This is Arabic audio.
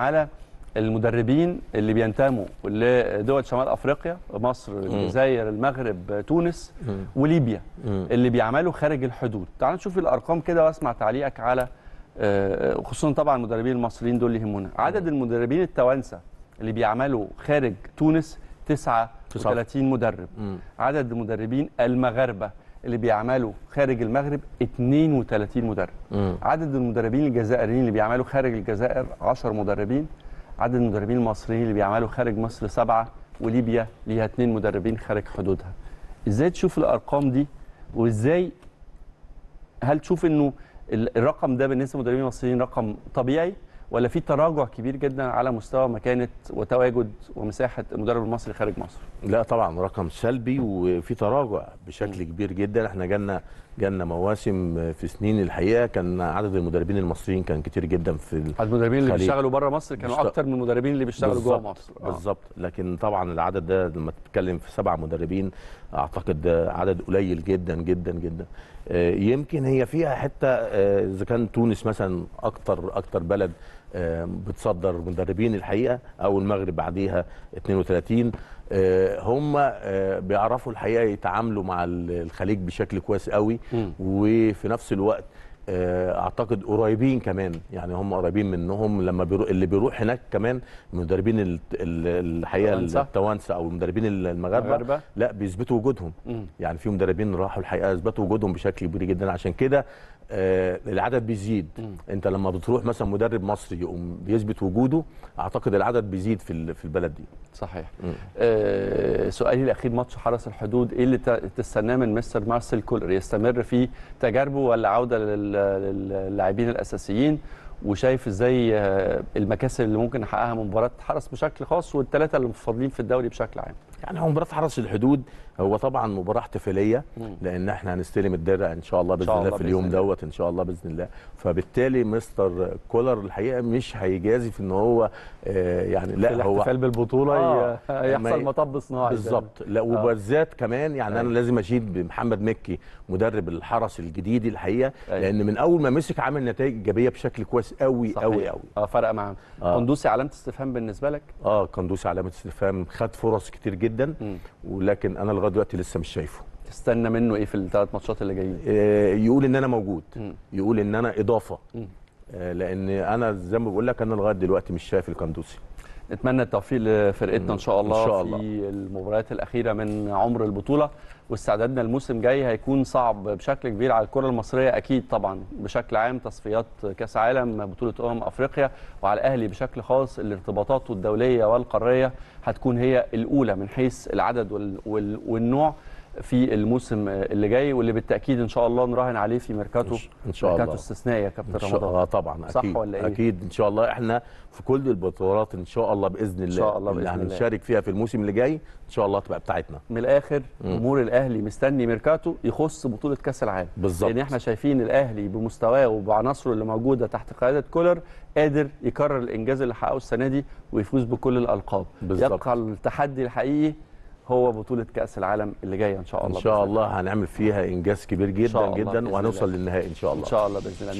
على المدربين اللي بينتموا لدول شمال افريقيا مصر الجزائر المغرب تونس وليبيا اللي بيعملوا خارج الحدود تعال نشوف الارقام كده واسمع تعليقك على آه، آه، خصوصا طبعا المدربين المصريين دول اللي يهمونا عدد المدربين التوانسه اللي بيعملوا خارج تونس 39 مدرب عدد المدربين المغاربه اللي بيعملوا خارج المغرب 32 مدرب مم. عدد المدربين الجزائريين اللي بيعملوا خارج الجزائر 10 مدربين عدد المدربين المصريين اللي بيعملوا خارج مصر سبعة وليبيا ليها اثنين مدربين خارج حدودها ازاي تشوف الارقام دي وازاي هل تشوف انه الرقم ده بالنسبه للمدربين المصريين رقم طبيعي ولا في تراجع كبير جدا على مستوى مكانه وتواجد ومساحه المدرب المصري خارج مصر؟ لا طبعا رقم سلبي وفي تراجع بشكل كبير جدا احنا جالنا جالنا مواسم آه، في سنين الحقيقه كان عدد المدربين المصريين كان كتير جدا في المدربين اللي بيشتغلوا بره مصر كانوا بشت... اكتر من المدربين اللي بيشتغلوا جوه مصر آه. بالظبط لكن طبعا العدد ده لما تتكلم في سبع مدربين اعتقد عدد قليل جدا جدا جدا آه، يمكن هي فيها حته آه، اذا كان تونس مثلا اكتر اكتر بلد بتصدر مدربين الحقيقه او المغرب بعديها 32 آه، هم آه، بيعرفوا الحقيقه يتعاملوا مع الخليج بشكل كويس قوي وفي نفس الوقت آه، اعتقد قريبين كمان يعني هم قريبين منهم لما بيرو... اللي بيروح هناك كمان المدربين الحقيقه التوانسه او المدربين المغاربه لا بيثبتوا وجودهم مم. يعني في مدربين راحوا الحقيقه اثبتوا وجودهم بشكل كبير جدا عشان كده آه العدد بيزيد مم. انت لما بتروح مثلا مدرب مصري يقوم بيثبت وجوده اعتقد العدد بيزيد في في البلد دي صحيح آه سؤالي الاخير ماتش حرس الحدود ايه اللي تستناه من مستر مارسيل كولر يستمر في تجاربه ولا عوده لل للاعبين الاساسيين وشايف ازاي آه، المكاسب اللي ممكن نحققها من مباراه حرس بشكل خاص والثلاثه اللي متفضلين في الدوري بشكل عام يعني هو مباراه حرس الحدود هو طبعا مباراه احتفاليه لان احنا هنستلم الدرع ان شاء الله باذن الله في اليوم دوت ان شاء الله باذن الله فبالتالي مستر كولر الحقيقه مش هيجازي في ان هو آه يعني لا هو الاحتفال بالبطوله آه يحصل مطب صناعي بالظبط لا آه. وبالذات كمان يعني انا أيوة. لازم اشيد بمحمد مكي مدرب الحرس الجديد الحقيقه أيوة. لان من اول ما مسك عامل نتائج ايجابيه بشكل كويس قوي قوي قوي اه فرق معاه آه. قندوسي علامه استفهام بالنسبه لك اه قندوسي علامه استفهام خد فرص كتير جدا جدا ولكن انا لغايه دلوقتي لسه مش شايفه تستنى منه ايه في الثلاث ماتشات اللي جايين آه، يقول ان انا موجود يقول ان انا اضافه آه، لان انا زي ما بقول لك انا لغايه دلوقتي مش شايف الكندوسي نتمنى التوفيق لفرقتنا ان شاء الله, إن شاء الله. في المباريات الاخيره من عمر البطوله واستعدادنا الموسم جاي هيكون صعب بشكل كبير على الكره المصريه اكيد طبعا بشكل عام تصفيات كاس عالم بطوله امم افريقيا وعلى الاهلي بشكل خاص الارتباطات الدوليه والقاريه هتكون هي الاولى من حيث العدد والنوع في الموسم اللي جاي واللي بالتاكيد ان شاء الله نراهن عليه في ميركاتو ان شاء الله ميركاتو استثنائي يا كابتن رمضان ان شاء الله آه طبعا صح اكيد صح ولا ايه؟ اكيد ان شاء الله احنا في كل البطولات ان شاء الله باذن الله ان شاء الله باذن اللي الله هنشارك فيها في الموسم اللي جاي ان شاء الله تبقى بتاعتنا من الاخر جمهور الاهلي مستني ميركاتو يخص بطوله كاس العالم بالظبط لان احنا شايفين الاهلي بمستواه وبعناصره اللي موجوده تحت قياده كولر قادر يكرر الانجاز اللي حققه السنه دي ويفوز بكل الالقاب بالظبط يبقى التحدي الحقيقي هو بطوله كاس العالم اللي جايه ان شاء الله ان شاء الله هنعمل فيها انجاز كبير جدا جدا وهنوصل للنهائي ان شاء الله ان شاء الله باذن الله